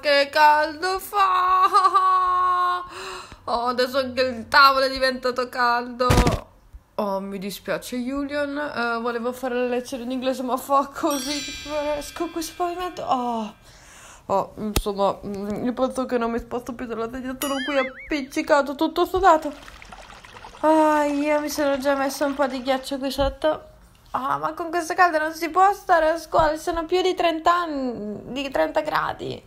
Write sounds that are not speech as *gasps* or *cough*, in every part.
che caldo fa! *laughs* Oh, adesso anche il tavolo è diventato caldo. Oh, mi dispiace, Julian. Uh, volevo fare la lezione in inglese, ma fa così che fresco questo pavimento. Oh. oh, insomma, mm, io penso che non mi sposto più dalla tenda. Sono qui appiccicato, tutto sudato. Ah, io mi sono già messo un po' di ghiaccio qui sotto. Ah, ma con questo caldo non si può stare a scuola, sono più di 30 anni, di 30 gradi.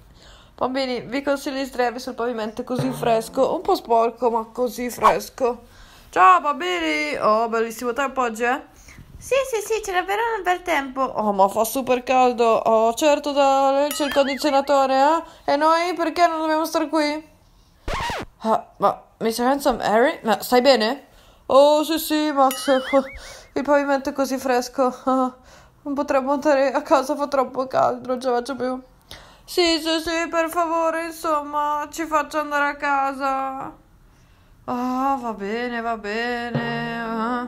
Bambini, vi consiglio di sdraiarvi sul pavimento così fresco, un po' sporco, ma così fresco. Ciao bambini! Oh, bellissimo tempo oggi, eh? Sì, sì, sì, c'è davvero un bel tempo. Oh, ma fa super caldo. Oh, certo, da lei c'è il condizionatore, eh? E noi perché non dobbiamo stare qui? Ah, ma, Mr. Handsome Harry, ma stai bene? Oh, sì, sì, Max. *laughs* Il pavimento è così fresco. *laughs* Non potremmo andare a casa, fa troppo caldo, non ce la faccio più. Sì, sì, sì, per favore, insomma, ci faccia andare a casa. oh, va bene, va bene. Eh.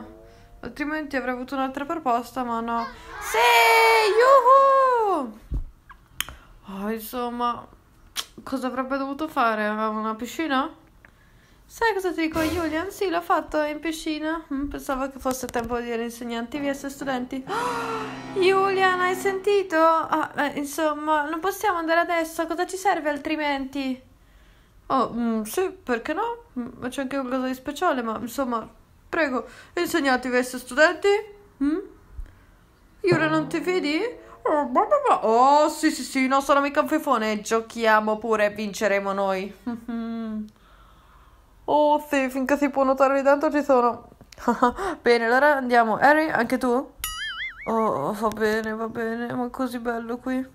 Altrimenti avrei avuto un'altra proposta, ma no. Sì, yuhu! Oh, insomma, cosa avrebbe dovuto fare? Una piscina? Sai cosa ti dico, Julian? Sì, l'ho fatto in piscina. Mm, pensavo che fosse tempo di dire insegnanti via se studenti. Oh, *gasps* Julian, hai sentito? Ah, eh, insomma, non possiamo andare adesso. Cosa ci serve altrimenti? Oh, mh, mm, sì, perché no? Mh, mm, c'è anche qualcosa di speciale, ma insomma, prego, insegnati via se studenti. Julian, non ti fidi? Oh, oh, sì, sì, sì, no, sono mica un fifone. Giochiamo pure e vinceremo noi. *laughs* Oh sì, finché si può notare lì dentro ci sono. *laughs* bene, allora andiamo. Harry, anche tu? Oh, va bene, va bene, ma è così bello qui.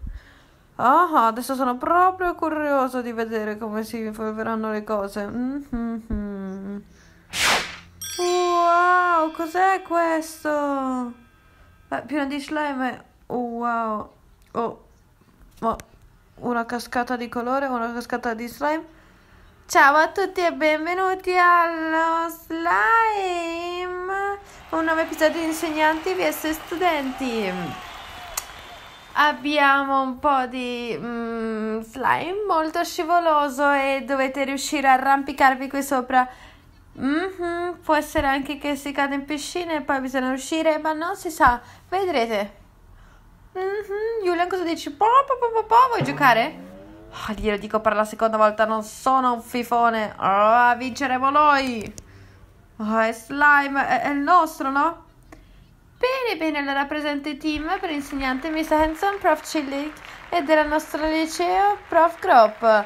Ah, adesso sono proprio curioso di vedere come si evolveranno le cose. Mm-hmm. Wow, cos'è questo? Beh, pieno di slime. Oh, wow. Oh, ma oh, una cascata di colore, una cascata di slime. Ciao a tutti e benvenuti allo Slime, un nuovo episodio di insegnanti vs studenti. Abbiamo un po' di mm, slime molto scivoloso e dovete riuscire a arrampicarvi qui sopra. Mm-hmm. Può essere anche che si cade in piscina e poi bisogna uscire, ma non si sa, vedrete. mm hmm Julian cosa dici? Po, po, po, po, po, vuoi giocare? Oh, ah, glielo dico per la seconda volta, non sono un fifone. Oh, vinceremo noi. Oh, è slime, è, è il nostro, no? Bene, bene, allora presente team per insegnante Miss Hanson, Prof. Chillick e della nostra liceo Prof. Crop.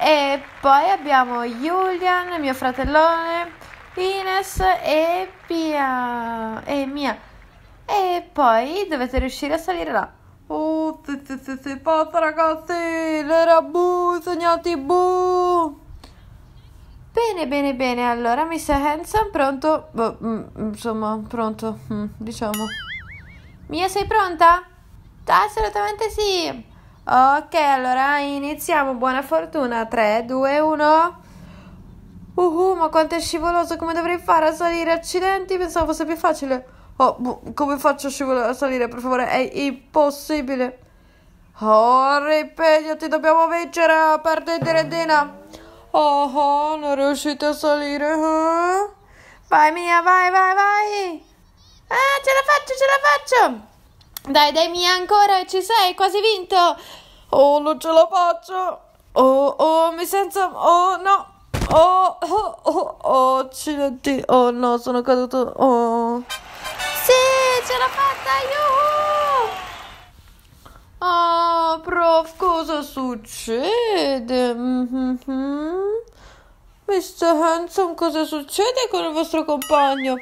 E poi abbiamo Julian, mio fratellone, Ines e Pia. E Mia. E poi dovete riuscire a salire là. Oh, se se se se passa ragazzi, l'era bu, sognati bu. Bene, bene, bene, allora mi Hanson, pronto, boh, mm, insomma, pronto, mm, diciamo. Mia, sei pronta? Assolutamente sì. Ok, allora iniziamo, buona fortuna, 3, 2, 1... Uhu, ma quanto è scivoloso, come dovrei fare a salire? Accidenti, pensavo fosse più facile. Oh, come faccio a scivolare a salire, per favore? È impossibile. Oh, ripegnati, dobbiamo vincere, perdete Redina. Oh, oh, non riuscite a salire. Eh? Vai, Mia, vai, vai, vai. Ah, ce la faccio, ce la faccio. Dai, dai, Mia, ancora, ci sei, quasi vinto. Oh, non ce la faccio. Oh, oh, mi sento... Oh, no. Oh, oh, oh, oh, accidenti. Oh, no, sono caduto. Oh aiuto! Oh, ah, prof, cosa succede? Mr. Mm-hmm. Handsome, cosa succede con il vostro compagno?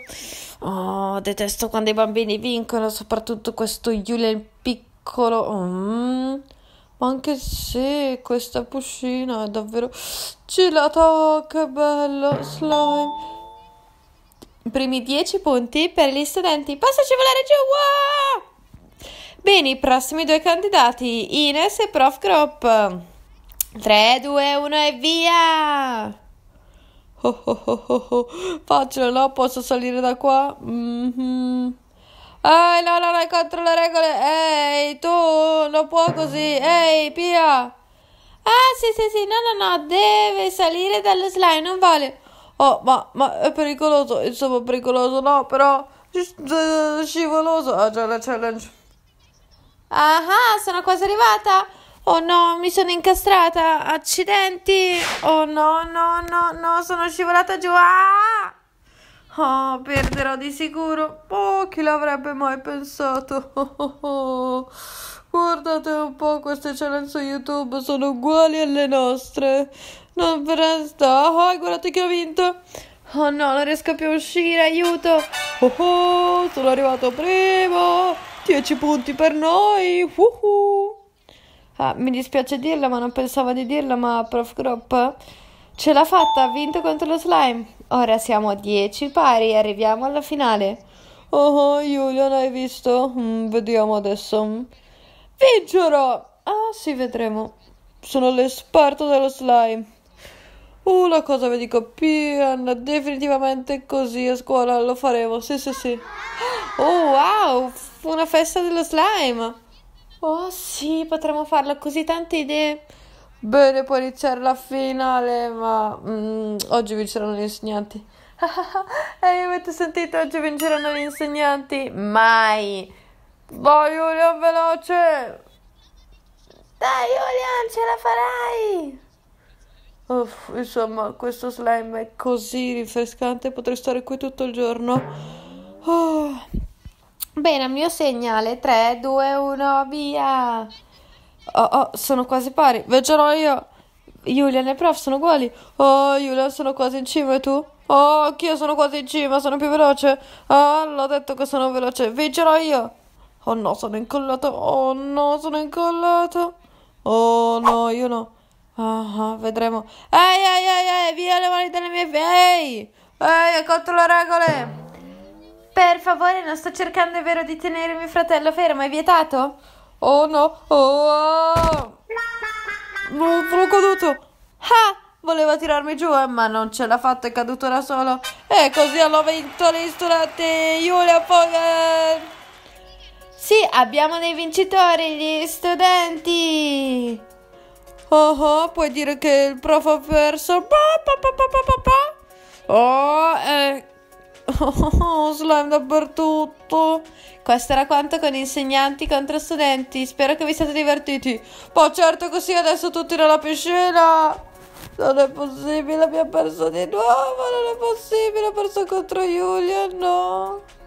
Oh, detesto quando i bambini vincono, soprattutto questo Julian piccolo. Mm. Ma anche se questa piscina è davvero gelata, oh, che bello, slime i primi 10 punti per gli studenti. Passaci volare giù! Wow! Bene, i prossimi due candidati, Ines e Prof. Crop. 3, 2, 1 e via! Oh, oh, oh, oh, oh. no? Posso salire da qua? Mm-hmm. Ehi, no, no, no, contro le regole. Ehi, tu, non può così. Ehi, Pia. Ah, sì, sì, sì, no, no, no, deve salire dallo slime, non vale. Oh, ma, ma è pericoloso, insomma, pericoloso no, però scivoloso. Ah, già la challenge. Ah, ah, sono quasi arrivata. Oh no, mi sono incastrata. Accidenti. Oh no, no, no, no, sono scivolata giù. Ah! Oh, perderò di sicuro. Oh, chi l'avrebbe mai pensato? Oh, oh, oh. Guardate un po' queste challenge su YouTube, sono uguali alle nostre. Non resta. Oh, guardate che ho vinto. Oh no, non riesco più a uscire, aiuto. Oh, oh sono arrivato primo. 10 punti per noi. Uh -huh. ah, mi dispiace dirla, ma non pensavo di dirla, ma Prof. Groppa ce l'ha fatta, ha vinto contro lo slime. Ora siamo a 10 pari, arriviamo alla finale. Oh, oh Julian, hai visto? Mm, vediamo adesso. Vincerò! Ah, sì, vedremo. Sono l'esperto dello slime. Una uh, cosa vi dico, Pian, definitivamente così a scuola lo faremo, sì sì sì. Oh wow, una festa dello slime. Oh sì, potremmo farlo. così, tante idee. Bene, può iniziare la finale, ma mm, oggi vinceranno gli insegnanti. *laughs* e eh, avete sentito, oggi vinceranno gli insegnanti? Mai! Vai Julian, veloce! Dai Julian, ce la farai! Uff, insomma, questo slime è così rinfrescante, potrei stare qui tutto il giorno. Oh. Bene, il mio segnale 3, 2, 1, via. Oh, oh, sono quasi pari. Vegerò io. Julian e Prof sono uguali. Oh, Julian, sono quasi in cima e tu? Oh, anch'io sono quasi in cima, sono più veloce. Ah, oh, l'ho detto che sono veloce. Vincerò io. Oh no, sono incollato. Oh no, sono incollato. Oh no, io no. Ah, ah, vedremo. Ehi, ehi, ehi, ehi, via le mani dalle mie vei! Ehi, contro le regole! Per favore, non sto cercando, è vero, di tenere mio fratello fermo, è vietato? Oh no, oh! No, sono caduto! Ah, voleva tirarmi giù, eh, ma non ce l'ha fatta, è caduto da solo. E così hanno vinto le studenti, Giulia Fogler! Eh. Sì, abbiamo dei vincitori, gli studenti! Oh, oh, puoi dire che il prof ha perso. Oh, eh. *laughs* Oh, oh, oh, slime dappertutto. Questo era quanto con insegnanti contro studenti. Spero che vi siate divertiti. Ma boh, certo così adesso tutti nella piscina. Non è possibile, abbiamo perso di nuovo. Non è possibile, ho perso contro Julian, no.